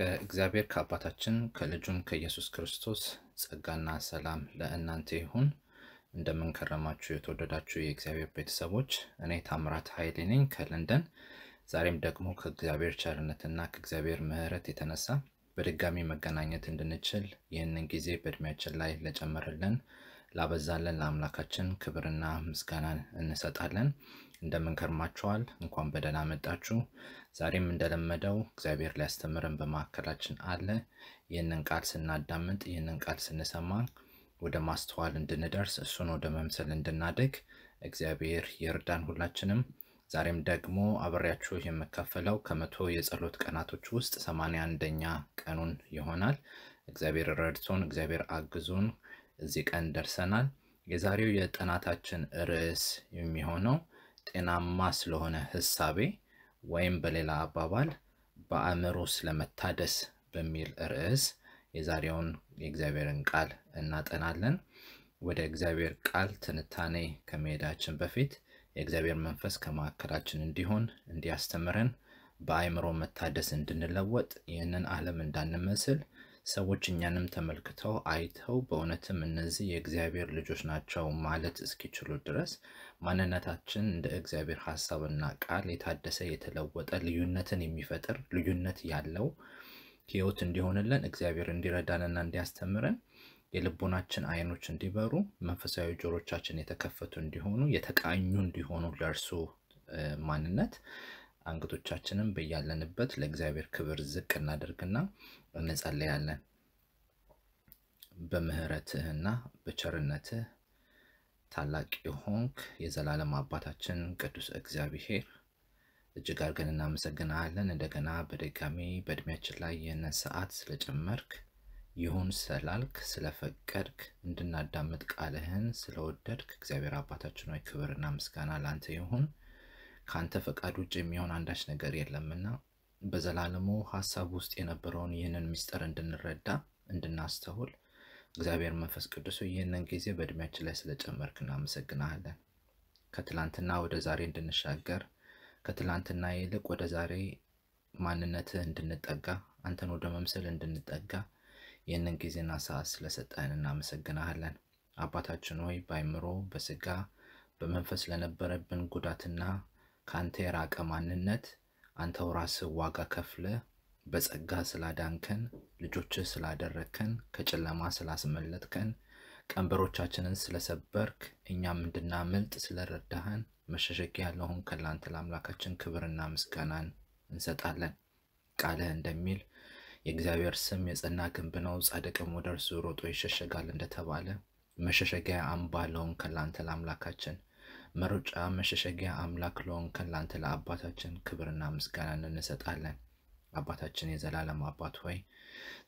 ከእግዚአብሔር ከአባታችን ከልጁም ከኢየሱስ ክርስቶስ ጸጋና ሰላም ለእናንተ ይሁን። እንደምንከረማችሁ የተወደዳችሁ የእግዚአብሔር ቤተሰቦች፣ እኔ ታምራት ኃይሌ ነኝ ከለንደን። ዛሬም ደግሞ ከእግዚአብሔር ቸርነትና ከእግዚአብሔር ምሕረት የተነሳ በድጋሚ መገናኘት እንድንችል ይህንን ጊዜ በእድሜያችን ላይ ለጨመረልን ላበዛለን ለአምላካችን ክብርና ምስጋናን እንሰጣለን። እንደምንከርማችኋል እንኳን በደህና መጣችሁ። ዛሬም እንደለመደው እግዚአብሔር ሊያስተምረን በማዕከላችን አለ። ይህንን ቃል ስናዳምጥ፣ ይህንን ቃል ስንሰማ ወደ ማስተዋል እንድንደርስ፣ እሱን ወደ መምሰል እንድናድግ እግዚአብሔር ይርዳን ሁላችንም። ዛሬም ደግሞ አብሬያችሁ የምካፈለው ከመቶ የጸሎት ቀናቶች ውስጥ ሰማንያ አንደኛ ቀኑን ይሆናል። እግዚአብሔር ረድቶን፣ እግዚአብሔር አግዞን እዚህ ቀን ደርሰናል። የዛሬው የጥናታችን ርዕስ የሚሆነው ጤናማ ስለሆነ ህሳቤ ወይም በሌላ አባባል በአእምሮ ስለመታደስ በሚል ርዕስ የዛሬውን የእግዚአብሔርን ቃል እናጠናለን። ወደ እግዚአብሔር ቃል ትንታኔ ከመሄዳችን በፊት የእግዚአብሔር መንፈስ ከመካከላችን እንዲሆን እንዲያስተምረን በአእምሮ መታደስ እንድንለወጥ ይህንን ዓለም እንዳንመስል ሰዎች እኛንም ተመልክተው አይተው በእውነትም እነዚህ የእግዚአብሔር ልጆች ናቸው ማለት እስኪችሉ ድረስ ማንነታችን እንደ እግዚአብሔር ሀሳብና ቃል የታደሰ የተለወጠ ልዩነትን የሚፈጥር ልዩነት ያለው ሕይወት እንዲሆንልን እግዚአብሔር እንዲረዳንና እንዲያስተምረን የልቦናችን አይኖች እንዲበሩ መንፈሳዊ ጆሮቻችን የተከፈቱ እንዲሆኑ የተቃኙ እንዲሆኑ ለእርሱ ማንነት አንገቶቻችንን በያለንበት ለእግዚአብሔር ክብር ዝቅ እናደርግና እንጸልያለን። በምህረትህና በቸርነትህ ታላቅ የሆንክ የዘላለም አባታችን ቅዱስ እግዚአብሔር እጅግ አድርገን እናመሰግናለን። እንደገና በድጋሚ በእድሜያችን ላይ ይህንን ሰዓት ስለጨመርክ ይሁን ስላልክ ስለፈቀድክ እንድናዳምጥ ቃልህን ስለወደድክ እግዚአብሔር አባታችን ሆይ ክብርና ምስጋና ለአንተ ይሁን። ከአንተ ፈቃድ ውጭ የሚሆን አንዳች ነገር የለምና በዘላለሙ ሀሳብ ውስጥ የነበረውን ይህንን ምስጢር እንድንረዳ እንድናስተውል እግዚአብሔር መንፈስ ቅዱስ ይህንን ጊዜ በእድሜያችን ላይ ስለጨመርክ እናመሰግናለን። ከትላንትና ወደ ዛሬ እንድንሻገር ከትላንትና ይልቅ ወደ ዛሬ ማንነትህ እንድንጠጋ አንተን ወደ መምሰል እንድንጠጋ ይህንን ጊዜና ሰዓት ስለሰጠህን እናመሰግናለን። አባታችን ሆይ በአይምሮ በስጋ በመንፈስ ለነበረብን ጉዳትና ከአንተ የራቀ ማንነት አንተው ራስህ ዋጋ ከፍለ በጸጋ ስላዳንከን፣ ልጆችህ ስላደረግከን፣ ከጨለማ ስላስመለጥከን፣ ቀንበሮቻችንን ስለሰበርክ፣ እኛም እንድናመልጥ ስለረዳህን መሸሸጊያ ለሆን ከላንተ ለአምላካችን ክብርና ምስጋናን እንሰጣለን። ቃልህ እንደሚል የእግዚአብሔር ስም የጸና ግንብ ነው፣ ጻድቅም ወደ እርሱ ሮጦ ይሸሸጋል እንደተባለ መሸሸጊያ አምባ ለሆን ከላንተ ለአምላካችን መሮጫ መሸሸጊያ አምላክ ለሆንከን ከላንተ ለአባታችን ክብርና ምስጋናን እንሰጣለን። አባታችን የዘላለም አባት ሆይ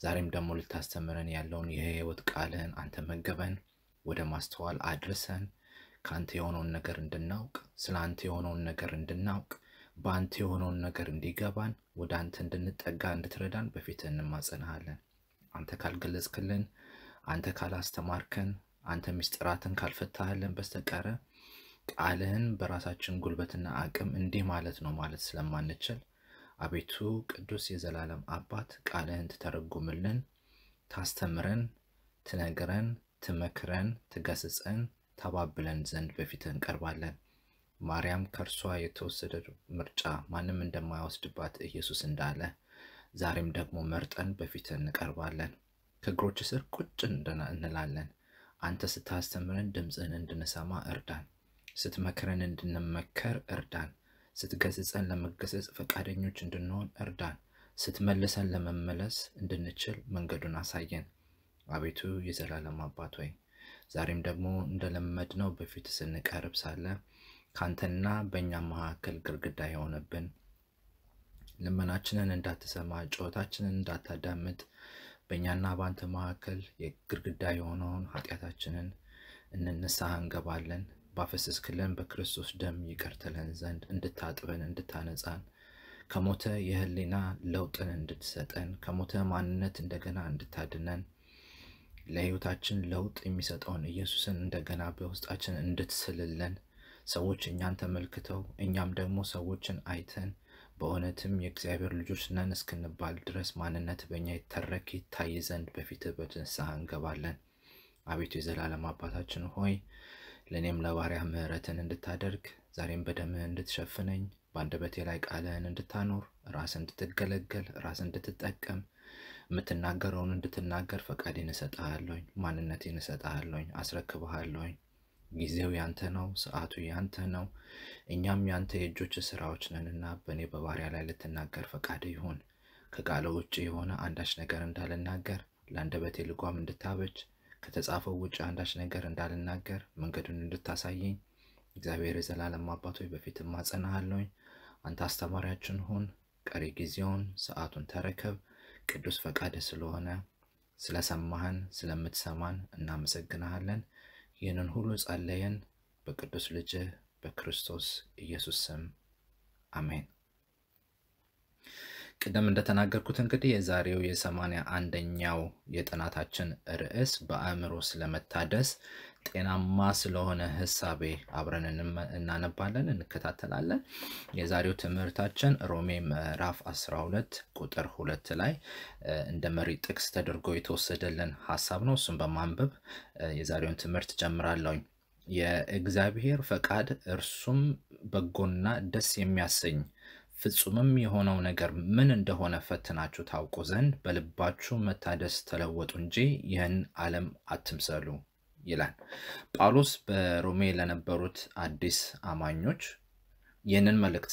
ዛሬም ደግሞ ልታስተምረን ያለውን የህይወት ቃልህን አንተ መገበን፣ ወደ ማስተዋል አድርሰን፣ ከአንተ የሆነውን ነገር እንድናውቅ፣ ስለ አንተ የሆነውን ነገር እንድናውቅ፣ በአንተ የሆነውን ነገር እንዲገባን፣ ወደ አንተ እንድንጠጋ እንድትረዳን በፊት እንማጸናሃለን። አንተ ካልገለጽክልን፣ አንተ ካላስተማርከን፣ አንተ ምስጢራትን ካልፈታህልን በስተቀረ ቃልህን በራሳችን ጉልበትና አቅም እንዲህ ማለት ነው ማለት ስለማንችል አቤቱ ቅዱስ የዘላለም አባት ቃልህን ትተረጉምልን፣ ታስተምረን፣ ትነግረን፣ ትመክረን፣ ትገስጸን፣ ተባብለን ዘንድ በፊት እንቀርባለን። ማርያም ከእርሷ የተወሰደ ምርጫ ማንም እንደማይወስድባት ኢየሱስ እንዳለ ዛሬም ደግሞ መርጠን በፊት እንቀርባለን። ከእግሮች ስር ቁጭ እንላለን። አንተ ስታስተምረን ድምፅህን እንድንሰማ እርዳን። ስትመክረን እንድንመከር እርዳን። ስትገስጸን ለመገሰጽ ፈቃደኞች እንድንሆን እርዳን። ስትመልሰን ለመመለስ እንድንችል መንገዱን አሳየን። አቤቱ የዘላለም አባት ሆይ ዛሬም ደግሞ እንደለመድነው በፊት ስንቀርብ ሳለ ካንተና በእኛ መካከል ግርግዳ የሆነብን ልመናችንን እንዳትሰማ፣ ጩኸታችንን እንዳታዳምጥ በእኛና በአንተ መካከል የግርግዳ የሆነውን ኃጢአታችንን እንንስሐ እንገባለን። ባፈሰስክልን በክርስቶስ ደም ይቅር ትለን ዘንድ እንድታጥበን፣ እንድታነጻን፣ ከሞተ የህሊና ለውጥን እንድትሰጠን፣ ከሞተ ማንነት እንደገና እንድታድነን፣ ለህይወታችን ለውጥ የሚሰጠውን ኢየሱስን እንደገና በውስጣችን እንድትስልልን፣ ሰዎች እኛን ተመልክተው እኛም ደግሞ ሰዎችን አይተን በእውነትም የእግዚአብሔር ልጆች ነን እስክንባል ድረስ ማንነት በእኛ የተረክ ይታይ ዘንድ በፊትህ በትንሳ እንገባለን። አቤቱ የዘላለም አባታችን ሆይ ለእኔም ለባሪያ ምሕረትን እንድታደርግ ዛሬም በደምህ እንድትሸፍነኝ በአንደበቴ ላይ ቃልህን እንድታኖር ራስ እንድትገለገል ራስ እንድትጠቀም የምትናገረውን እንድትናገር ፈቃዴን እሰጥሃለሁኝ፣ ማንነቴን እሰጥሃለሁኝ፣ አስረክብሃለኝ ጊዜው ያንተ ነው፣ ሰዓቱ ያንተ ነው። እኛም ያንተ የእጆች ስራዎች ነንና በእኔ በባሪያ ላይ ልትናገር ፈቃድ ይሁን። ከቃለ ውጭ የሆነ አንዳች ነገር እንዳልናገር ለአንደበቴ ልጓም እንድታበጅ ከተጻፈው ውጭ አንዳች ነገር እንዳልናገር መንገዱን እንድታሳየኝ እግዚአብሔር የዘላለም አባቶች በፊት ማጸናሃለኝ። አንተ አስተማሪያችን ሁን። ቀሪ ጊዜውን ሰዓቱን ተረከብ። ቅዱስ ፈቃድ ስለሆነ ስለሰማህን፣ ስለምትሰማን እናመሰግናሃለን። ይህንን ሁሉ ጸለየን በቅዱስ ልጅህ በክርስቶስ ኢየሱስ ስም አሜን። ቅደም እንደተናገርኩት እንግዲህ የዛሬው የሰማንያ አንደኛው የጥናታችን ርዕስ በአእምሮ ስለመታደስ ጤናማ ስለሆነ ህሳቤ አብረን እናነባለን፣ እንከታተላለን። የዛሬው ትምህርታችን ሮሜ ምዕራፍ 12 ቁጥር ሁለት ላይ እንደ መሪ ጥቅስ ተደርጎ የተወሰደልን ሀሳብ ነው። እሱም በማንበብ የዛሬውን ትምህርት ጀምራለሁኝ። የእግዚአብሔር ፈቃድ እርሱም በጎና ደስ የሚያሰኝ ፍጹምም የሆነው ነገር ምን እንደሆነ ፈትናችሁ ታውቁ ዘንድ በልባችሁ መታደስ ተለወጡ እንጂ ይህን ዓለም አትምሰሉ ይላል። ጳውሎስ በሮሜ ለነበሩት አዲስ አማኞች ይህንን መልእክት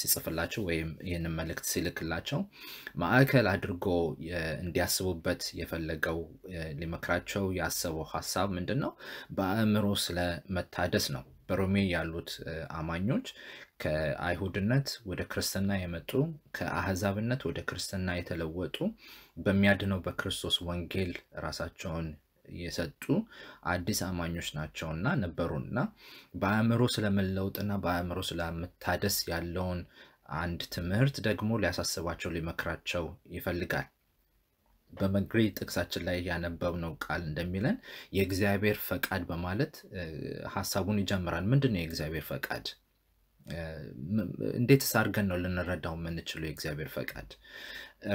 ሲጽፍላቸው ወይም ይህንን መልእክት ሲልክላቸው ማዕከል አድርጎ እንዲያስቡበት የፈለገው ሊመክራቸው ያሰበው ሀሳብ ምንድን ነው? በአእምሮ ስለ መታደስ ነው። በሮሜ ያሉት አማኞች ከአይሁድነት ወደ ክርስትና የመጡ ከአህዛብነት ወደ ክርስትና የተለወጡ በሚያድነው በክርስቶስ ወንጌል ራሳቸውን የሰጡ አዲስ አማኞች ናቸውና ነበሩና በአእምሮ ስለመለውጥና በአእምሮ ስለመታደስ ያለውን አንድ ትምህርት ደግሞ ሊያሳስባቸው ሊመክራቸው ይፈልጋል። በመግሪ ጥቅሳችን ላይ ያነበብነው ቃል እንደሚለን የእግዚአብሔር ፈቃድ በማለት ሀሳቡን ይጀምራል። ምንድን ነው የእግዚአብሔር ፈቃድ? እንዴት ሳርገን ነው ልንረዳው የምንችለው የእግዚአብሔር ፈቃድ?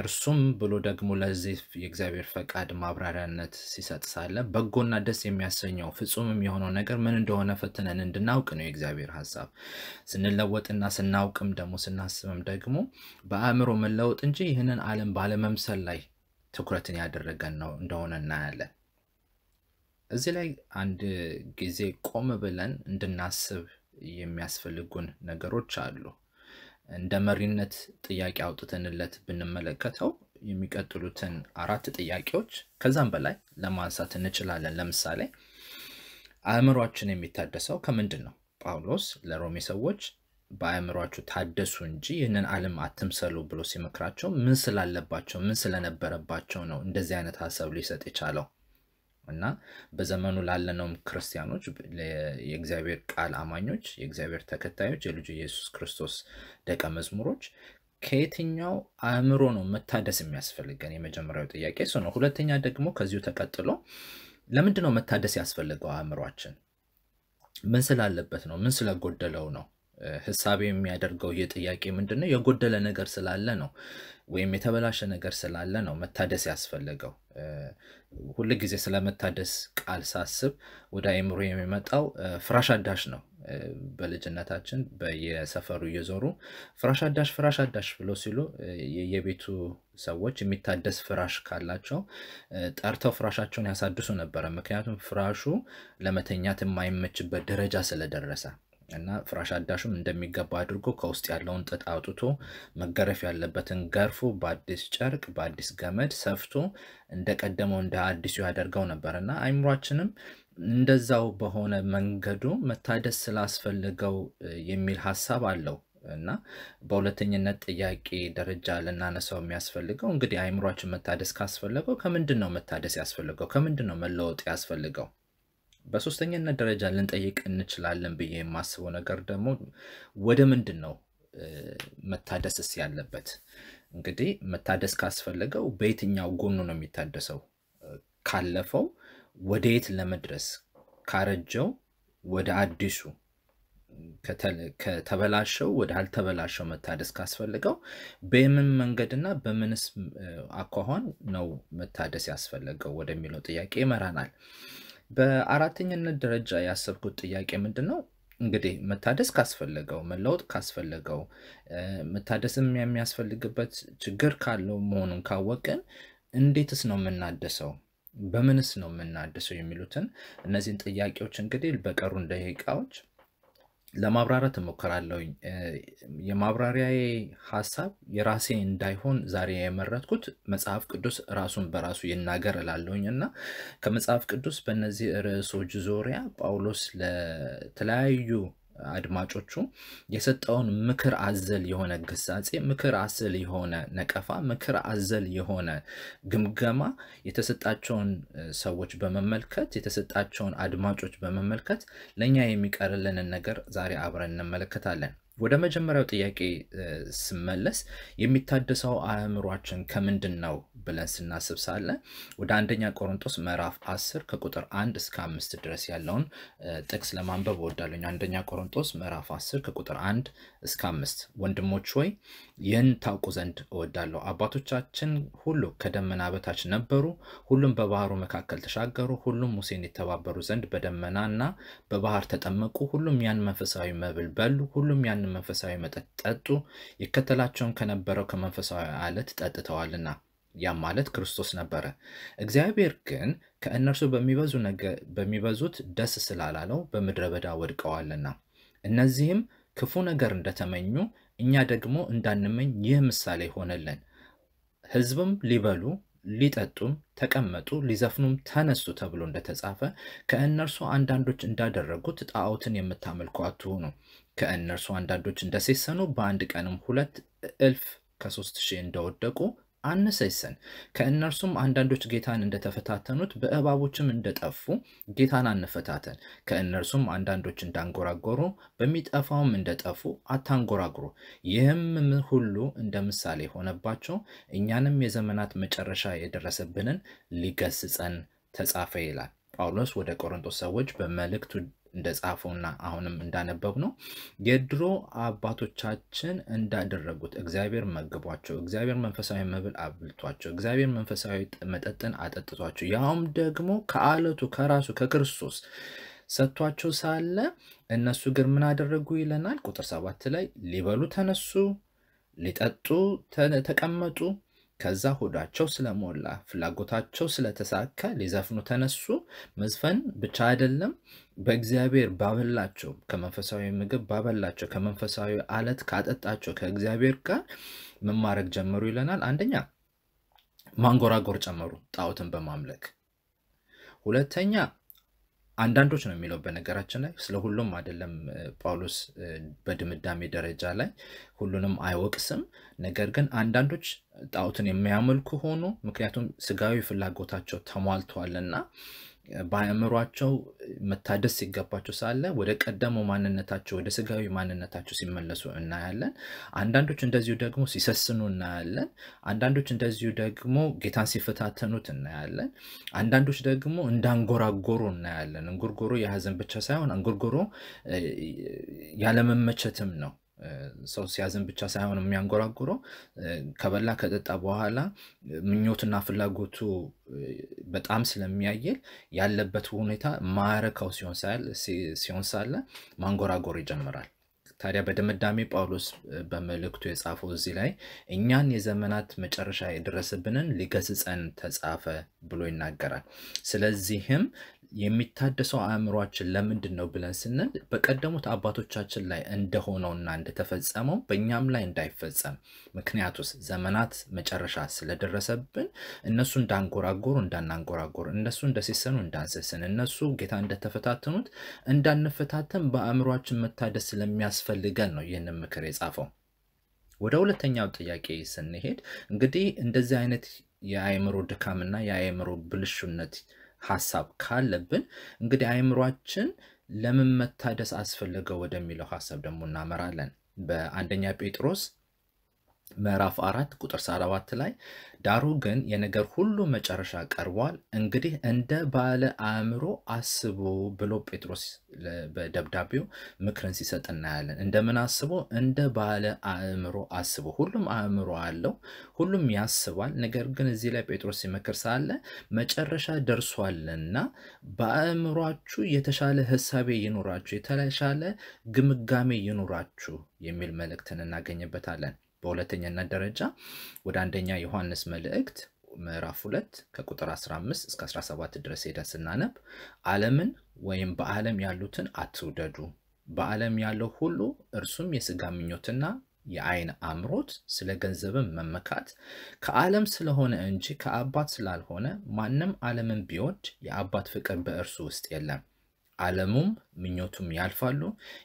እርሱም ብሎ ደግሞ ለዚህ የእግዚአብሔር ፈቃድ ማብራሪያነት ሲሰጥ ሳለ በጎና ደስ የሚያሰኘው ፍጹምም የሆነው ነገር ምን እንደሆነ ፈትነን እንድናውቅ ነው የእግዚአብሔር ሀሳብ። ስንለወጥና ስናውቅም ደግሞ ስናስብም ደግሞ በአእምሮ መለወጥ እንጂ ይህንን አለም ባለመምሰል ላይ ትኩረትን ያደረገን ነው እንደሆነ እናያለን። እዚህ ላይ አንድ ጊዜ ቆም ብለን እንድናስብ የሚያስፈልጉን ነገሮች አሉ። እንደ መሪነት ጥያቄ አውጥተንለት ብንመለከተው የሚቀጥሉትን አራት ጥያቄዎች ከዛም በላይ ለማንሳት እንችላለን። ለምሳሌ አእምሯችን የሚታደሰው ከምንድን ነው? ጳውሎስ ለሮሜ ሰዎች በአእምሯችሁ ታደሱ እንጂ ይህንን ዓለም አትምሰሉ ብሎ ሲመክራቸው ምን ስላለባቸው ምን ስለነበረባቸው ነው እንደዚህ አይነት ሀሳብ ሊሰጥ የቻለው? እና በዘመኑ ላለነውም ክርስቲያኖች የእግዚአብሔር ቃል አማኞች የእግዚአብሔር ተከታዮች የልጁ ኢየሱስ ክርስቶስ ደቀ መዝሙሮች ከየትኛው አእምሮ ነው መታደስ የሚያስፈልገን? የመጀመሪያው ጥያቄ እሱ ነው። ሁለተኛ ደግሞ ከዚሁ ተቀጥሎ ለምንድን ነው መታደስ ያስፈልገው አእምሯችን? ምን ስላለበት ነው? ምን ስለጎደለው ነው? ህሳብ የሚያደርገው ይህ ጥያቄ ምንድን ነው? የጎደለ ነገር ስላለ ነው ወይም የተበላሸ ነገር ስላለ ነው መታደስ ያስፈለገው። ሁል ጊዜ ስለ መታደስ ቃል ሳስብ ወደ አይምሮ የሚመጣው ፍራሽ አዳሽ ነው። በልጅነታችን በየሰፈሩ እየዞሩ ፍራሽ አዳሽ ፍራሽ አዳሽ ብሎ ሲሉ የቤቱ ሰዎች የሚታደስ ፍራሽ ካላቸው ጠርተው ፍራሻቸውን ያሳድሱ ነበረ። ምክንያቱም ፍራሹ ለመተኛት የማይመችበት ደረጃ ስለደረሰ እና ፍራሽ አዳሹም እንደሚገባ አድርጎ ከውስጥ ያለውን ጥጥ አውጥቶ መገረፍ ያለበትን ገርፎ በአዲስ ጨርቅ በአዲስ ገመድ ሰፍቶ እንደቀደመው እንደ አዲሱ ያደርገው ነበር እና አይምሯችንም እንደዛው በሆነ መንገዱ መታደስ ስላስፈልገው የሚል ሀሳብ አለው እና በሁለተኝነት ጥያቄ ደረጃ ልናነሳው የሚያስፈልገው እንግዲህ አይምሯችን መታደስ ካስፈለገው ከምንድን ነው መታደስ ያስፈልገው? ከምንድን ነው መለወጥ ያስፈልገው? በሶስተኛነት ደረጃ ልንጠይቅ እንችላለን ብዬ የማስበው ነገር ደግሞ ወደ ምንድን ነው መታደስስ ያለበት? እንግዲህ መታደስ ካስፈለገው በየትኛው ጎኑ ነው የሚታደሰው? ካለፈው ወደ የት ለመድረስ ካረጀው ወደ አዲሱ ከተበላሸው ወደ አልተበላሸው መታደስ ካስፈልገው በምን መንገድና በምንስ አኳኋን ነው መታደስ ያስፈለገው ወደሚለው ጥያቄ ይመራናል። በአራተኝነት ደረጃ ያሰብኩት ጥያቄ ምንድን ነው? እንግዲህ መታደስ ካስፈለገው መለወጥ ካስፈለገው መታደስም የሚያስፈልግበት ችግር ካለው መሆኑን ካወቅን እንዴትስ ነው የምናደሰው? በምንስ ነው የምናድሰው የሚሉትን እነዚህን ጥያቄዎች እንግዲህ በቀሩን ደቂቃዎች ለማብራራት እሞክራለሁኝ። የማብራሪያዬ ሀሳብ የራሴ እንዳይሆን ዛሬ የመረጥኩት መጽሐፍ ቅዱስ ራሱን በራሱ ይናገር እላለሁኝ እና ከመጽሐፍ ቅዱስ በእነዚህ ርዕሶች ዙሪያ ጳውሎስ ለተለያዩ አድማጮቹ የሰጠውን ምክር አዘል የሆነ ግሳጼ፣ ምክር አዘል የሆነ ነቀፋ፣ ምክር አዘል የሆነ ግምገማ የተሰጣቸውን ሰዎች በመመልከት የተሰጣቸውን አድማጮች በመመልከት ለእኛ የሚቀርልንን ነገር ዛሬ አብረን እንመለከታለን። ወደ መጀመሪያው ጥያቄ ስመለስ የሚታደሰው አእምሯችን ከምንድን ነው ብለን ስናስብ ሳለ ወደ አንደኛ ቆሮንጦስ ምዕራፍ 10 ከቁጥር 1 እስከ 5 ድረስ ያለውን ጥቅስ ለማንበብ እወዳለሁ። አንደኛ ቆሮንጦስ ምዕራፍ 10 ከቁጥር 1 እስከ 5 ወንድሞች ሆይ ይህን ታውቁ ዘንድ እወዳለሁ። አባቶቻችን ሁሉ ከደመና በታች ነበሩ፣ ሁሉም በባህሩ መካከል ተሻገሩ፣ ሁሉም ሙሴን የተባበሩ ዘንድ በደመናና በባህር ተጠመቁ፣ ሁሉም ያን መንፈሳዊ መብል በሉ፣ ሁሉም ያንን መንፈሳዊ መጠጥ ጠጡ፣ ይከተላቸውም ከነበረው ከመንፈሳዊ አለት ጠጥተዋልና። ያም ማለት ክርስቶስ ነበረ። እግዚአብሔር ግን ከእነርሱ በሚበዙት ደስ ስላላለው በምድረ በዳ ወድቀዋልና እነዚህም ክፉ ነገር እንደተመኙ እኛ ደግሞ እንዳንመኝ ይህ ምሳሌ ሆነልን። ሕዝብም ሊበሉ ሊጠጡም ተቀመጡ፣ ሊዘፍኑም ተነሱ ተብሎ እንደተጻፈ ከእነርሱ አንዳንዶች እንዳደረጉት ጣዖትን የምታመልኩ አትሁኑ። ከእነርሱ አንዳንዶች እንደሴሰኑ በአንድ ቀንም ሁለት እልፍ ከሶስት ሺህ እንደወደቁ አነሰሰን። ከእነርሱም አንዳንዶች ጌታን እንደተፈታተኑት በእባቦችም እንደጠፉ ጌታን አንፈታተን። ከእነርሱም አንዳንዶች እንዳንጎራጎሩ በሚጠፋውም እንደጠፉ አታንጎራጉሩ። ይህም ሁሉ እንደ ምሳሌ ሆነባቸው፣ እኛንም የዘመናት መጨረሻ የደረሰብንን ሊገስጸን ተጻፈ ይላል ጳውሎስ ወደ ቆሮንቶስ ሰዎች በመልእክቱ እንደጻፈውና አሁንም እንዳነበብ ነው የድሮ አባቶቻችን እንዳደረጉት እግዚአብሔር መግቧቸው፣ እግዚአብሔር መንፈሳዊ መብል አብልቷቸው፣ እግዚአብሔር መንፈሳዊ መጠጥን አጠጥቷቸው ያውም ደግሞ ከአለቱ ከራሱ ከክርስቶስ ሰጥቷቸው ሳለ እነሱ ግን ምን አደረጉ ይለናል። ቁጥር ሰባት ላይ ሊበሉ ተነሱ፣ ሊጠጡ ተቀመጡ። ከዛ ሆዳቸው ስለሞላ ፍላጎታቸው ስለተሳካ ሊዘፍኑ ተነሱ። መዝፈን ብቻ አይደለም በእግዚአብሔር ባበላቸው ከመንፈሳዊ ምግብ ባበላቸው ከመንፈሳዊ አለት ካጠጣቸው ከእግዚአብሔር ጋር መማረግ ጀመሩ ይለናል። አንደኛ ማንጎራጎር ጨመሩ፣ ጣዖትን በማምለክ ሁለተኛ አንዳንዶች ነው የሚለው በነገራችን ላይ ስለ ሁሉም አይደለም። ጳውሎስ በድምዳሜ ደረጃ ላይ ሁሉንም አይወቅስም። ነገር ግን አንዳንዶች ጣዖትን የሚያመልኩ ሆኑ፣ ምክንያቱም ስጋዊ ፍላጎታቸው ተሟልተዋልና። በአእምሯቸው መታደስ ሲገባቸው ሳለ ወደ ቀደመው ማንነታቸው ወደ ስጋዊ ማንነታቸው ሲመለሱ እናያለን። አንዳንዶች እንደዚሁ ደግሞ ሲሰስኑ እናያለን። አንዳንዶች እንደዚሁ ደግሞ ጌታን ሲፈታተኑት እናያለን። አንዳንዶች ደግሞ እንዳንጎራጎሩ እናያለን። እንጉርጉሮ የሀዘን ብቻ ሳይሆን አንጎርጎሮ ያለመመቸትም ነው። ሰው ሲያዝን ብቻ ሳይሆን የሚያንጎራጉረው ከበላ ከጠጣ በኋላ ምኞትና ፍላጎቱ በጣም ስለሚያየል ያለበት ሁኔታ ማረከው ሲሆን ሳለ ማንጎራጎር ይጀምራል። ታዲያ በድምዳሜ ጳውሎስ በመልእክቱ የጻፈው እዚህ ላይ እኛን የዘመናት መጨረሻ የደረሰብንን ሊገስጸን ተጻፈ ብሎ ይናገራል። ስለዚህም የሚታደሰው አእምሯችን ለምንድን ነው ብለን ስንል በቀደሙት አባቶቻችን ላይ እንደሆነውና እንደተፈጸመው በእኛም ላይ እንዳይፈጸም ምክንያቱስ ዘመናት መጨረሻ ስለደረሰብን እነሱ እንዳንጎራጎሩ እንዳናንጎራጎር፣ እነሱ እንደሴሰኑ እንዳንሰስን፣ እነሱ ጌታ እንደተፈታተኑት እንዳንፈታተን በአእምሯችን መታደስ ስለሚያስፈልገን ነው ይህንን ምክር የጻፈው። ወደ ሁለተኛው ጥያቄ ስንሄድ እንግዲህ እንደዚህ አይነት የአእምሮ ድካምና የአእምሮ ብልሹነት ሀሳብ ካለብን እንግዲህ አይምሯችን ለምን መታደስ አስፈለገው ወደሚለው ሀሳብ ደግሞ እናመራለን። በአንደኛ ጴጥሮስ ምዕራፍ አራት ቁጥር 44 ላይ ዳሩ ግን የነገር ሁሉ መጨረሻ ቀርቧል፣ እንግዲህ እንደ ባለ አእምሮ አስቡ ብሎ ጴጥሮስ በደብዳቤው ምክርን ሲሰጥ እናያለን። እንደምን አስቦ? እንደ ባለ አእምሮ አስቡ። ሁሉም አእምሮ አለው፣ ሁሉም ያስባል። ነገር ግን እዚህ ላይ ጴጥሮስ ሲመክር ሳለ መጨረሻ ደርሷልና በአእምሯችሁ የተሻለ ህሳቤ ይኑራችሁ፣ የተሻለ ግምጋሜ ይኑራችሁ የሚል መልእክትን እናገኝበታለን። በሁለተኛነት ደረጃ ወደ አንደኛ ዮሐንስ መልእክት ምዕራፍ ሁለት ከቁጥር 15 እስከ 17 ድረስ ሄደን ስናነብ ዓለምን ወይም በዓለም ያሉትን አትውደዱ። በዓለም ያለው ሁሉ እርሱም የሥጋ ምኞትና የአይን አምሮት፣ ስለ ገንዘብን መመካት ከዓለም ስለሆነ እንጂ ከአባት ስላልሆነ ማንም ዓለምን ቢወድ የአባት ፍቅር በእርሱ ውስጥ የለም። ዓለሙም ምኞቱም ያልፋሉ፣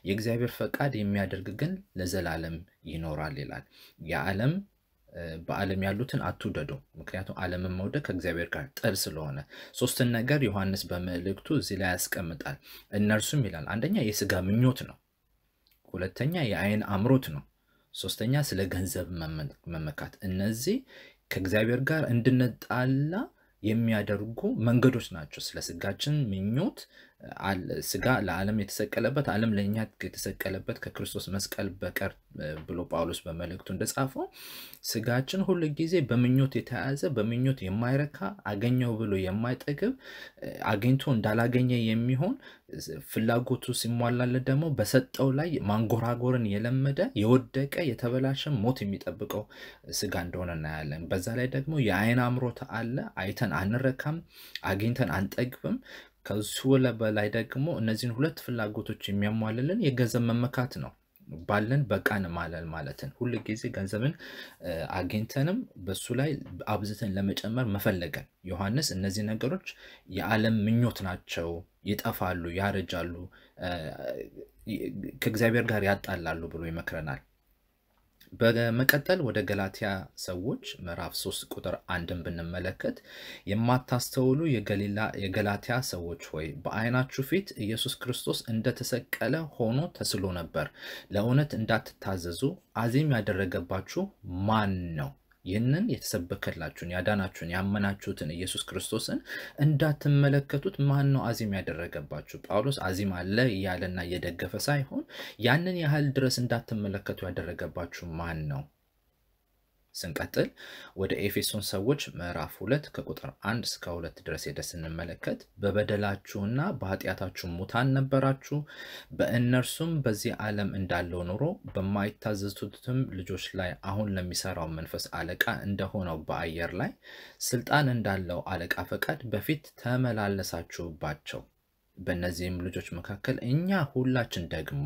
የእግዚአብሔር ፈቃድ የሚያደርግ ግን ለዘላለም ይኖራል ይላል። የዓለም በዓለም ያሉትን አትውደዱ፣ ምክንያቱም ዓለምን መውደድ ከእግዚአብሔር ጋር ጥል ስለሆነ። ሶስትን ነገር ዮሐንስ በመልእክቱ እዚህ ላይ ያስቀምጣል። እነርሱም ይላል አንደኛ የስጋ ምኞት ነው፣ ሁለተኛ የአይን አምሮት ነው፣ ሶስተኛ ስለ ገንዘብ መመካት። እነዚህ ከእግዚአብሔር ጋር እንድንጣላ የሚያደርጉ መንገዶች ናቸው። ስለ ስጋችን ምኞት ስጋ ለዓለም የተሰቀለበት ዓለም ለእኛ የተሰቀለበት ከክርስቶስ መስቀል በቀር ብሎ ጳውሎስ በመልእክቱ እንደጻፈው ስጋችን ሁሉ ጊዜ በምኞት የተያዘ በምኞት የማይረካ አገኘው ብሎ የማይጠግብ አግኝቶ እንዳላገኘ የሚሆን ፍላጎቱ ሲሟላለት ደግሞ በሰጠው ላይ ማንጎራጎርን የለመደ የወደቀ የተበላሸ ሞት የሚጠብቀው ስጋ እንደሆነ እናያለን። በዛ ላይ ደግሞ የአይን አምሮት አለ። አይተን አንረካም፣ አግኝተን አንጠግብም። ከሱ በላይ ደግሞ እነዚህን ሁለት ፍላጎቶች የሚያሟልልን የገንዘብ መመካት ነው። ባለን በቃን ማለል ማለትን ሁል ጊዜ ገንዘብን አግኝተንም በሱ ላይ አብዝተን ለመጨመር መፈለገን። ዮሐንስ እነዚህ ነገሮች የዓለም ምኞት ናቸው፣ ይጠፋሉ፣ ያረጃሉ፣ ከእግዚአብሔር ጋር ያጣላሉ ብሎ ይመክረናል። በመቀጠል ወደ ገላትያ ሰዎች ምዕራፍ 3 ቁጥር አንድን ብንመለከት የማታስተውሉ የገላትያ ሰዎች ሆይ በዓይናችሁ ፊት ኢየሱስ ክርስቶስ እንደተሰቀለ ሆኖ ተስሎ ነበር። ለእውነት እንዳትታዘዙ አዚም ያደረገባችሁ ማን ነው? ይህንን የተሰበከላችሁን ያዳናችሁን ያመናችሁትን ኢየሱስ ክርስቶስን እንዳትመለከቱት ማን ነው አዚም ያደረገባችሁ? ጳውሎስ አዚም አለ እያለና እየደገፈ ሳይሆን ያንን ያህል ድረስ እንዳትመለከቱ ያደረገባችሁ ማን ነው? ስንቀጥል ወደ ኤፌሶን ሰዎች ምዕራፍ ሁለት ከቁጥር አንድ እስከ ሁለት ድረስ ሄደ ስንመለከት በበደላችሁና በኃጢአታችሁ ሙታን ነበራችሁ፣ በእነርሱም በዚህ ዓለም እንዳለው ኑሮ በማይታዘዙትም ልጆች ላይ አሁን ለሚሰራው መንፈስ አለቃ እንደሆነው በአየር ላይ ስልጣን እንዳለው አለቃ ፈቃድ በፊት ተመላለሳችሁባቸው በእነዚህም ልጆች መካከል እኛ ሁላችን ደግሞ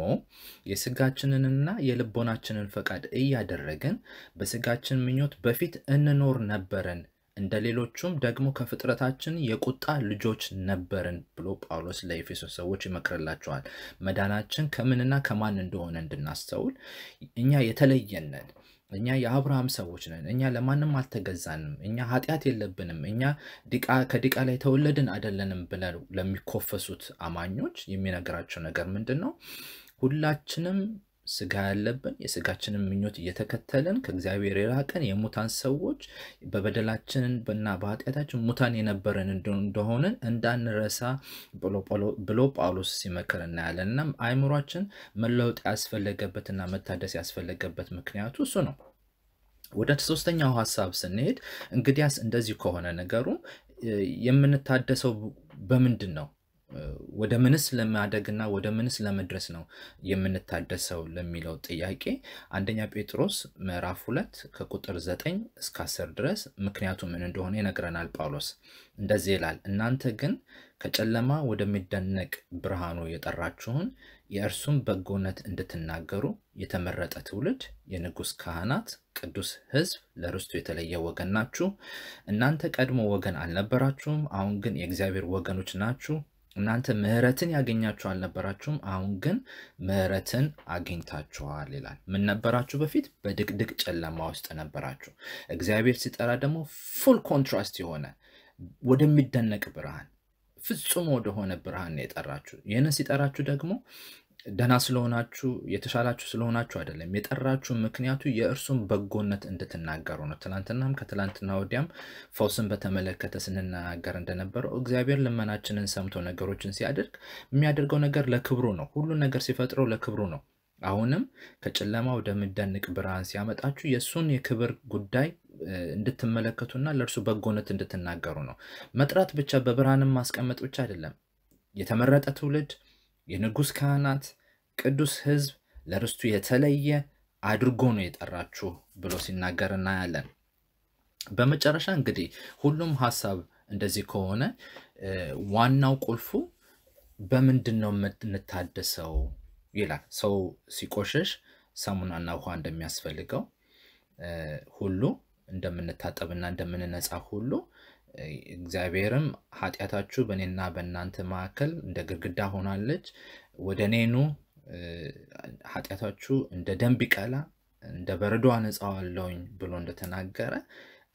የስጋችንንና የልቦናችንን ፈቃድ እያደረግን በስጋችን ምኞት በፊት እንኖር ነበረን፣ እንደ ሌሎቹም ደግሞ ከፍጥረታችን የቁጣ ልጆች ነበርን ብሎ ጳውሎስ ለኤፌሶስ ሰዎች ይመክርላቸዋል። መዳናችን ከምንና ከማን እንደሆነ እንድናስተውል እኛ የተለየነን እኛ የአብርሃም ሰዎች ነን። እኛ ለማንም አልተገዛንም። እኛ ኃጢአት የለብንም። እኛ ከዲቃ ላይ ተወለድን አይደለንም ብለው ለሚኮፈሱት አማኞች የሚነግራቸው ነገር ምንድን ነው? ሁላችንም ስጋ ያለብን የስጋችንን ምኞት እየተከተልን ከእግዚአብሔር የራቀን የሙታን ሰዎች እና በኃጢአታችን ሙታን የነበረን እንደሆንን እንዳንረሳ ብሎ ጳውሎስ ሲመክር እናያለን። እናም አእምሯችን መለወጥ ያስፈለገበትና መታደስ ያስፈለገበት ምክንያቱ እሱ ነው። ወደ ሶስተኛው ሀሳብ ስንሄድ እንግዲያስ እንደዚህ ከሆነ ነገሩ የምንታደሰው በምንድን ነው? ወደ ምንስ ለማደግና ወደ ምንስ ለመድረስ ነው የምንታደሰው ለሚለው ጥያቄ አንደኛ ጴጥሮስ ምዕራፍ ሁለት ከቁጥር ዘጠኝ እስከ አስር ድረስ ምክንያቱ ምን እንደሆነ ይነግረናል ጳውሎስ። እንደዚህ ይላል፣ እናንተ ግን ከጨለማ ወደሚደነቅ ብርሃኑ የጠራችሁን የእርሱም በጎነት እንድትናገሩ የተመረጠ ትውልድ፣ የንጉሥ ካህናት፣ ቅዱስ ሕዝብ፣ ለርስቱ የተለየ ወገን ናችሁ። እናንተ ቀድሞ ወገን አልነበራችሁም፣ አሁን ግን የእግዚአብሔር ወገኖች ናችሁ እናንተ ምህረትን ያገኛችሁ አልነበራችሁም፣ አሁን ግን ምህረትን አግኝታችኋል ይላል። ምን ነበራችሁ? በፊት በድቅድቅ ጨለማ ውስጥ ነበራችሁ። እግዚአብሔር ሲጠራ ደግሞ ፉል ኮንትራስት የሆነ ወደሚደነቅ ብርሃን፣ ፍጹም ወደሆነ ብርሃን ነው የጠራችሁ። ይህንን ሲጠራችሁ ደግሞ ደህና ስለሆናችሁ የተሻላችሁ ስለሆናችሁ አይደለም። የጠራችሁ ምክንያቱ የእርሱን በጎነት እንድትናገሩ ነው። ትላንትናም ከትላንትና ወዲያም ፈውስን በተመለከተ ስንናገር እንደነበረው እግዚአብሔር ልመናችንን ሰምቶ ነገሮችን ሲያደርግ የሚያደርገው ነገር ለክብሩ ነው። ሁሉን ነገር ሲፈጥረው ለክብሩ ነው። አሁንም ከጨለማ ወደሚደንቅ ብርሃን ሲያመጣችሁ የእሱን የክብር ጉዳይ እንድትመለከቱና ለእርሱ በጎነት እንድትናገሩ ነው። መጥራት ብቻ በብርሃንም ማስቀመጥ ብቻ አይደለም። የተመረጠ ትውልድ የንጉሥ ካህናት፣ ቅዱስ ሕዝብ ለርስቱ የተለየ አድርጎ ነው የጠራችሁ ብሎ ሲናገር እናያለን። በመጨረሻ እንግዲህ ሁሉም ሀሳብ እንደዚህ ከሆነ ዋናው ቁልፉ በምንድን ነው የምንታደሰው ይላል። ሰው ሲቆሸሽ ሳሙናና ውሃ እንደሚያስፈልገው ሁሉ እንደምንታጠብና እንደምንነጻ ሁሉ እግዚአብሔርም ኃጢአታችሁ በእኔና በእናንተ መካከል እንደ ግርግዳ ሆናለች፣ ወደ እኔኑ ኃጢአታችሁ እንደ ደም ቢቀላ እንደ በረዶ አነጻዋለሁኝ ብሎ እንደተናገረ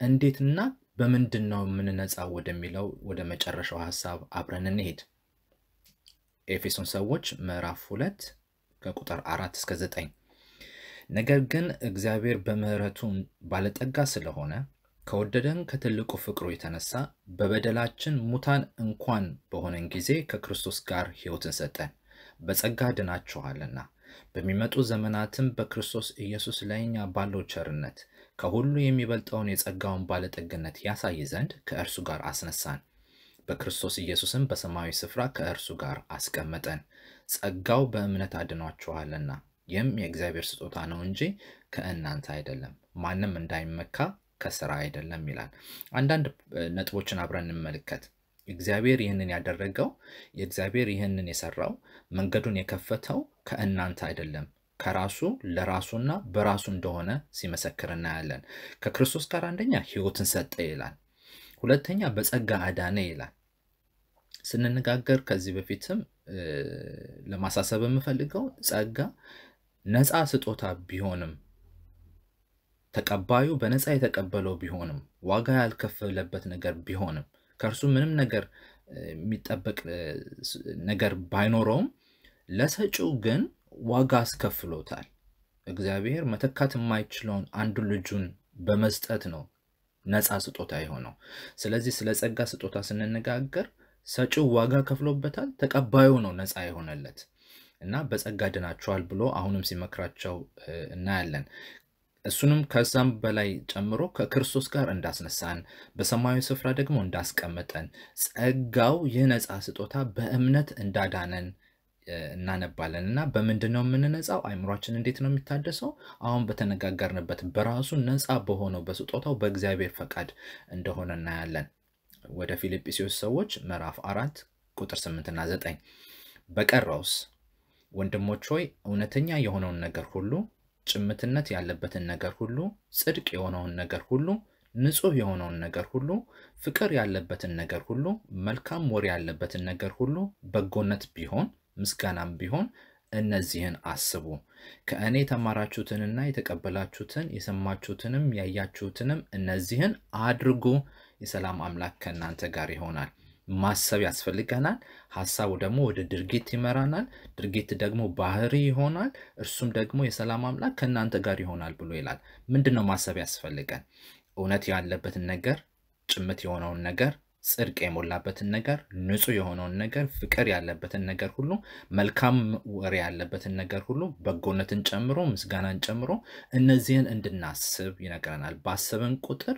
እንዴትና በምንድን ነው የምንነጻው ወደሚለው ወደ መጨረሻው ሀሳብ አብረን እንሄድ። ኤፌሶን ሰዎች ምዕራፍ ሁለት ከቁጥር አራት እስከ ዘጠኝ ነገር ግን እግዚአብሔር በምሕረቱ ባለጠጋ ስለሆነ ከወደደን ከትልቁ ፍቅሩ የተነሳ በበደላችን ሙታን እንኳን በሆነን ጊዜ ከክርስቶስ ጋር ሕይወትን ሰጠን። በጸጋ ድናችኋልና በሚመጡ ዘመናትም በክርስቶስ ኢየሱስ ለእኛ ባለው ቸርነት ከሁሉ የሚበልጠውን የጸጋውን ባለጠግነት ያሳይ ዘንድ ከእርሱ ጋር አስነሳን። በክርስቶስ ኢየሱስም በሰማያዊ ስፍራ ከእርሱ ጋር አስቀመጠን። ጸጋው በእምነት አድኗችኋልና ይህም የእግዚአብሔር ስጦታ ነው እንጂ ከእናንተ አይደለም፣ ማንም እንዳይመካ ከስራ አይደለም ይላል። አንዳንድ ነጥቦችን አብረን እንመልከት። እግዚአብሔር ይህንን ያደረገው የእግዚአብሔር ይህንን የሰራው መንገዱን የከፈተው ከእናንተ አይደለም ከራሱ ለራሱና በራሱ እንደሆነ ሲመሰክር እናያለን። ከክርስቶስ ጋር አንደኛ ህይወትን ሰጠ ይላል። ሁለተኛ በጸጋ አዳነ ይላል። ስንነጋገር ከዚህ በፊትም ለማሳሰብ የምፈልገው ጸጋ ነፃ ስጦታ ቢሆንም ተቀባዩ በነፃ የተቀበለው ቢሆንም ዋጋ ያልከፈለበት ነገር ቢሆንም ከእርሱ ምንም ነገር የሚጠበቅ ነገር ባይኖረውም ለሰጪው ግን ዋጋ አስከፍሎታል። እግዚአብሔር መተካት የማይችለውን አንዱ ልጁን በመስጠት ነው ነፃ ስጦታ የሆነው። ስለዚህ ስለ ጸጋ ስጦታ ስንነጋገር ሰጪው ዋጋ ከፍሎበታል፣ ተቀባዩ ነው ነፃ የሆነለት እና በጸጋ ድናቸዋል ብሎ አሁንም ሲመክራቸው እናያለን። እሱንም ከዛም በላይ ጨምሮ ከክርስቶስ ጋር እንዳስነሳን በሰማያዊ ስፍራ ደግሞ እንዳስቀመጠን ጸጋው ይህ ነፃ ስጦታ በእምነት እንዳዳነን እናነባለን እና በምንድን ነው አይምሯችን እንዴት ነው የሚታደሰው? አሁን በተነጋገርንበት በራሱ ነፃ በሆነው በስጦታው በእግዚአብሔር ፈቃድ እንደሆነ እናያለን። ወደ ፊልጵስዩስ ሰዎች ምዕራፍ አራት ቁጥር ስምንትና ዘጠኝ በቀረውስ ወንድሞች ሆይ እውነተኛ የሆነውን ነገር ሁሉ ጭምትነት ያለበትን ነገር ሁሉ፣ ጽድቅ የሆነውን ነገር ሁሉ፣ ንጹህ የሆነውን ነገር ሁሉ፣ ፍቅር ያለበትን ነገር ሁሉ፣ መልካም ወሬ ያለበትን ነገር ሁሉ፣ በጎነት ቢሆን ምስጋናም ቢሆን እነዚህን አስቡ። ከእኔ የተማራችሁትንና የተቀበላችሁትን የሰማችሁትንም ያያችሁትንም እነዚህን አድርጉ፣ የሰላም አምላክ ከእናንተ ጋር ይሆናል። ማሰብ ያስፈልገናል። ሀሳቡ ደግሞ ወደ ድርጊት ይመራናል። ድርጊት ደግሞ ባህሪ ይሆናል። እርሱም ደግሞ የሰላም አምላክ ከእናንተ ጋር ይሆናል ብሎ ይላል። ምንድን ነው ማሰብ ያስፈልገን? እውነት ያለበትን ነገር፣ ጭምት የሆነውን ነገር፣ ጽድቅ የሞላበትን ነገር፣ ንጹህ የሆነውን ነገር፣ ፍቅር ያለበትን ነገር ሁሉ፣ መልካም ወሬ ያለበትን ነገር ሁሉ፣ በጎነትን ጨምሮ፣ ምስጋናን ጨምሮ እነዚህን እንድናስብ ይነግረናል። ባሰብን ቁጥር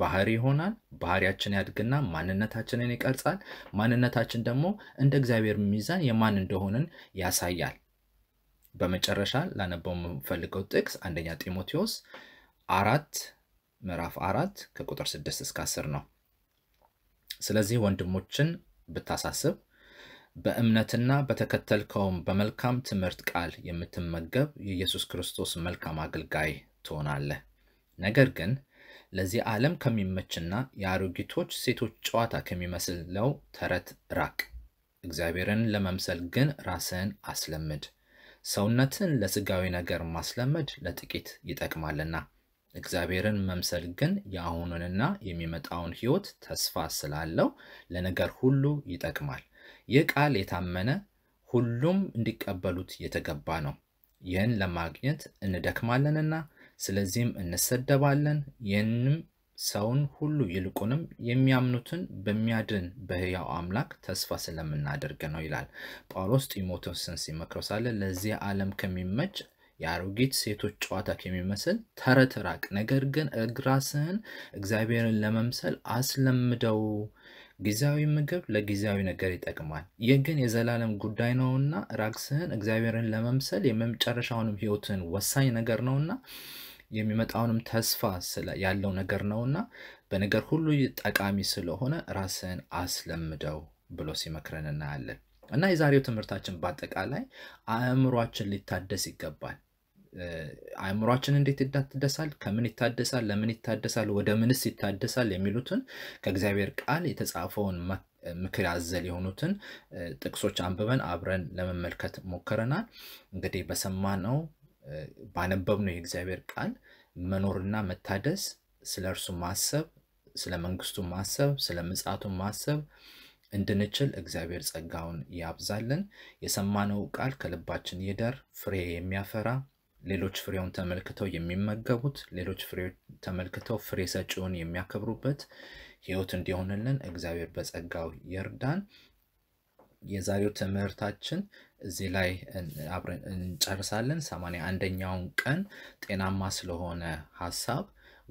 ባህሪ ይሆናል። ባህሪያችን ያድግና ማንነታችንን ይቀርጻል። ማንነታችን ደግሞ እንደ እግዚአብሔር ሚዛን የማን እንደሆንን ያሳያል። በመጨረሻ ላነበው የምፈልገው ጥቅስ አንደኛ ጢሞቴዎስ አራት ምዕራፍ አራት ከቁጥር ስድስት እስከ አስር ነው። ስለዚህ ወንድሞችን ብታሳስብ በእምነትና በተከተልከውም በመልካም ትምህርት ቃል የምትመገብ የኢየሱስ ክርስቶስ መልካም አገልጋይ ትሆናለህ። ነገር ግን ለዚህ ዓለም ከሚመችና የአሮጊቶች ሴቶች ጨዋታ ከሚመስለው ተረት ራቅ። እግዚአብሔርን ለመምሰል ግን ራስህን አስለምድ። ሰውነትን ለስጋዊ ነገር ማስለመድ ለጥቂት ይጠቅማልና እግዚአብሔርን መምሰል ግን የአሁኑንና የሚመጣውን ሕይወት ተስፋ ስላለው ለነገር ሁሉ ይጠቅማል። ይህ ቃል የታመነ ሁሉም እንዲቀበሉት የተገባ ነው። ይህን ለማግኘት እንደክማለንና ስለዚህም እንሰደባለን። ይህንም ሰውን ሁሉ ይልቁንም የሚያምኑትን በሚያድን በሕያው አምላክ ተስፋ ስለምናደርግ ነው ይላል ጳውሎስ ጢሞቴዎስን ሲመክረው ሳለ ለዚህ ዓለም ከሚመች የአሮጊት ሴቶች ጨዋታ ከሚመስል ተረት ራቅ። ነገር ግን እግራስህን እግዚአብሔርን ለመምሰል አስለምደው። ጊዜያዊ ምግብ ለጊዜያዊ ነገር ይጠቅማል፣ ይህ ግን የዘላለም ጉዳይ ነውና ራስህን እግዚአብሔርን ለመምሰል የመጨረሻውንም ሕይወትን ወሳኝ ነገር ነውና የሚመጣውንም ተስፋ ያለው ነገር ነውና በነገር ሁሉ ጠቃሚ ስለሆነ ራስን አስለምደው ብሎ ሲመክረን እናያለን። እና የዛሬው ትምህርታችን በአጠቃላይ አእምሯችን ሊታደስ ይገባል። አእምሯችን እንዴት ይታደሳል? ከምን ይታደሳል? ለምን ይታደሳል? ወደ ምንስ ይታደሳል? የሚሉትን ከእግዚአብሔር ቃል የተጻፈውን ምክር አዘል የሆኑትን ጥቅሶች አንብበን አብረን ለመመልከት ሞክረናል። እንግዲህ በሰማነው ባነበብነው የእግዚአብሔር ቃል መኖርና መታደስ፣ ስለ እርሱ ማሰብ፣ ስለ መንግስቱ ማሰብ፣ ስለ ምጻቱ ማሰብ እንድንችል እግዚአብሔር ጸጋውን ያብዛልን። የሰማነው ቃል ከልባችን ይደር፣ ፍሬ የሚያፈራ ሌሎች ፍሬውን ተመልክተው የሚመገቡት፣ ሌሎች ፍሬ ተመልክተው ፍሬ ሰጪውን የሚያከብሩበት ህይወት እንዲሆንልን እግዚአብሔር በጸጋው ይርዳን። የዛሬው ትምህርታችን እዚህ ላይ አብረን እንጨርሳለን። ሰማንያ አንደኛውን ቀን ጤናማ ስለሆነ ሀሳብ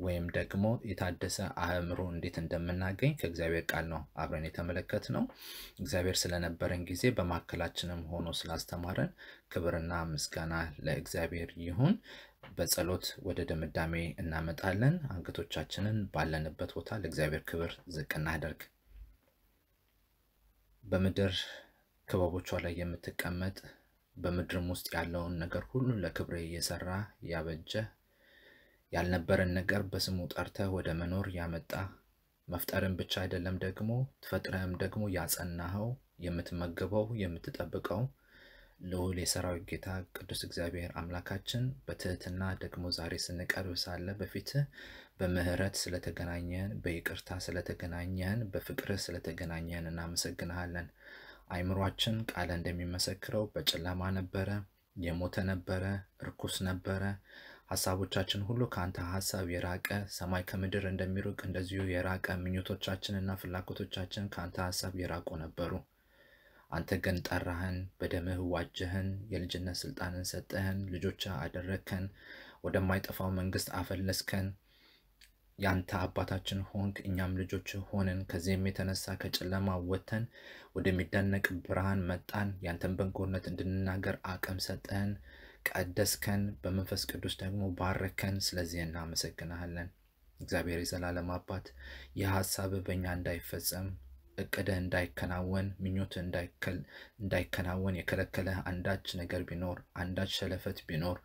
ወይም ደግሞ የታደሰ አእምሮ እንዴት እንደምናገኝ ከእግዚአብሔር ቃል ነው አብረን የተመለከት ነው። እግዚአብሔር ስለነበረን ጊዜ በማካከላችንም ሆኖ ስላስተማረን ክብርና ምስጋና ለእግዚአብሔር ይሁን። በጸሎት ወደ ድምዳሜ እናመጣለን። አንገቶቻችንን ባለንበት ቦታ ለእግዚአብሔር ክብር ዝቅ እናደርግ። በምድር ክበቦቿ ላይ የምትቀመጥ በምድርም ውስጥ ያለውን ነገር ሁሉ ለክብሬ እየሰራ ያበጀ ያልነበረን ነገር በስሙ ጠርተ ወደ መኖር ያመጣ መፍጠርን ብቻ አይደለም ደግሞ ትፈጥረህም ደግሞ ያጸናኸው የምትመግበው የምትጠብቀው ልዑል የሰራዊት ጌታ ቅዱስ እግዚአብሔር አምላካችን በትህትና ደግሞ ዛሬ ስንቀርብ ሳለ በፊት በምህረት ስለተገናኘን በይቅርታ ስለተገናኘን በፍቅር ስለተገናኘን እናመሰግንሃለን። አይምሯችን ቃለ እንደሚመሰክረው በጨለማ ነበረ፣ የሞተ ነበረ፣ እርኩስ ነበረ። ሀሳቦቻችን ሁሉ ከአንተ ሀሳብ የራቀ ሰማይ ከምድር እንደሚሩቅ እንደዚሁ የራቀ ምኞቶቻችንና ፍላጎቶቻችን ከአንተ ሀሳብ የራቁ ነበሩ። አንተ ግን ጠራህን፣ በደምህ ዋጀህን፣ የልጅነት ስልጣንን ሰጠህን፣ ልጆች አደረግከን፣ ወደማይጠፋው መንግስት አፈለስከን። ያንተ አባታችን ሆንክ፣ እኛም ልጆች ሆንን። ከዚህም የተነሳ ከጨለማ ወጥተን ወደሚደነቅ ብርሃን መጣን። ያንተን በጎነት እንድንናገር አቅም ሰጠህን፣ ቀደስከን፣ በመንፈስ ቅዱስ ደግሞ ባረከን። ስለዚህ እናመሰግናሃለን። እግዚአብሔር የዘላለም አባት ይህ ሀሳብ በእኛ እንዳይፈጸም እቅደ እንዳይከናወን ምኞት እንዳይከናወን የከለከለ አንዳች ነገር ቢኖር አንዳች ሸለፈት ቢኖር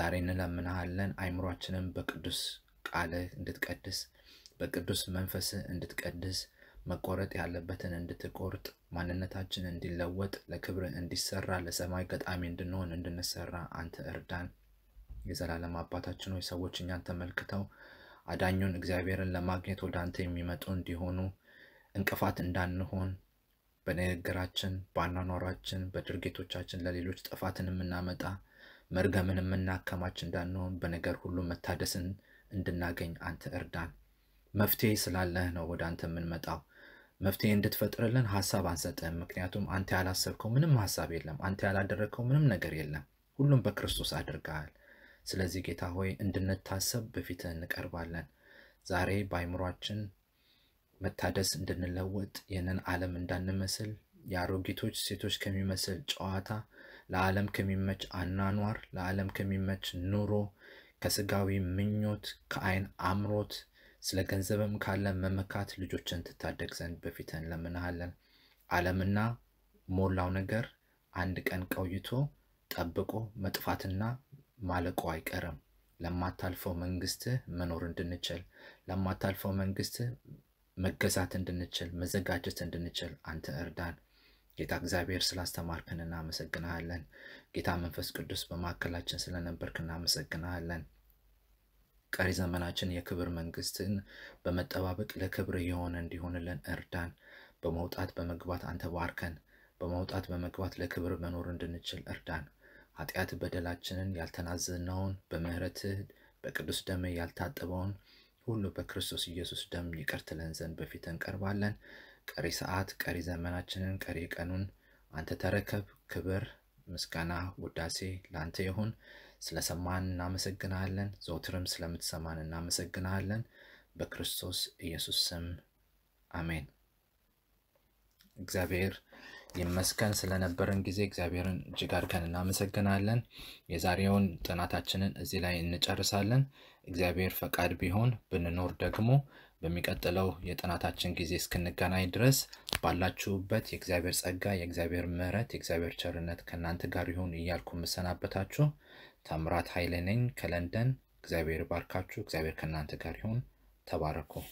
ዛሬ እንለምናሃለን። አይምሯችንም በቅዱስ ቃለ እንድትቀድስ በቅዱስ መንፈስ እንድትቀድስ መቆረጥ ያለበትን እንድትቆርጥ ማንነታችን እንዲለወጥ ለክብር እንዲሰራ ለሰማይ ገጣሚ እንድንሆን እንድንሰራ አንተ እርዳን። የዘላለም አባታችን ሆይ ሰዎች እኛን ተመልክተው አዳኙን እግዚአብሔርን ለማግኘት ወደ አንተ የሚመጡ እንዲሆኑ እንቅፋት እንዳንሆን በንግግራችን፣ በአኗኗራችን፣ በድርጊቶቻችን ለሌሎች ጥፋትን የምናመጣ መርገምን የምናከማች እንዳንሆን በነገር ሁሉ መታደስን እንድናገኝ አንተ እርዳን። መፍትሄ ስላለህ ነው ወደ አንተ የምንመጣው። መፍትሄ እንድትፈጥርልን ሀሳብ አንሰጥህም። ምክንያቱም አንተ ያላሰብከው ምንም ሀሳብ የለም። አንተ ያላደረግከው ምንም ነገር የለም። ሁሉም በክርስቶስ አድርገሃል። ስለዚህ ጌታ ሆይ እንድንታሰብ በፊትህ እንቀርባለን። ዛሬ በአይምሯችን መታደስ እንድንለወጥ ይህንን ዓለም እንዳንመስል የአሮጊቶች ሴቶች ከሚመስል ጨዋታ ለዓለም ከሚመች አናኗር ለዓለም ከሚመች ኑሮ ከስጋዊ ምኞት፣ ከአይን አምሮት፣ ስለ ገንዘብም ካለ መመካት ልጆችን ትታደግ ዘንድ በፊት እንለምንሃለን። ዓለምና ሞላው ነገር አንድ ቀን ቆይቶ ጠብቆ መጥፋትና ማለቁ አይቀርም። ለማታልፈው መንግስትህ መኖር እንድንችል ለማታልፈው መንግስትህ መገዛት እንድንችል መዘጋጀት እንድንችል አንተ እርዳን። ጌታ እግዚአብሔር ስላስተማርክን እናመሰግናሃለን። ጌታ መንፈስ ቅዱስ በማካከላችን ስለነበርክ እናመሰግናለን። ቀሪ ዘመናችን የክብር መንግስትን በመጠባበቅ ለክብር የሆነ እንዲሆንልን እርዳን። በመውጣት በመግባት አንተ ባርከን። በመውጣት በመግባት ለክብር መኖር እንድንችል እርዳን። ኃጢአት በደላችንን ያልተናዘነውን በምህረትህ በቅዱስ ደም ያልታጠበውን ሁሉ በክርስቶስ ኢየሱስ ደም ይቅር ትለን ዘንድ በፊት እንቀርባለን። ቀሪ ሰዓት፣ ቀሪ ዘመናችንን፣ ቀሪ ቀኑን አንተ ተረከብ። ክብር ምስጋና፣ ውዳሴ ላንተ ይሁን። ስለሰማን እናመሰግናለን። ዘውትርም ስለምትሰማን እናመሰግናለን። በክርስቶስ ኢየሱስ ስም አሜን። እግዚአብሔር ይመስገን ስለነበረን ጊዜ እግዚአብሔርን እጅግ አድርገን እናመሰግናለን። የዛሬውን ጥናታችንን እዚህ ላይ እንጨርሳለን። እግዚአብሔር ፈቃድ ቢሆን ብንኖር ደግሞ በሚቀጥለው የጥናታችን ጊዜ እስክንገናኝ ድረስ ባላችሁበት የእግዚአብሔር ጸጋ፣ የእግዚአብሔር ምሕረት፣ የእግዚአብሔር ቸርነት ከእናንተ ጋር ይሁን እያልኩ የምሰናበታችሁ ታምራት ኃይሌ ነኝ ከለንደን። እግዚአብሔር ባርካችሁ። እግዚአብሔር ከእናንተ ጋር ይሁን። ተባረኩ።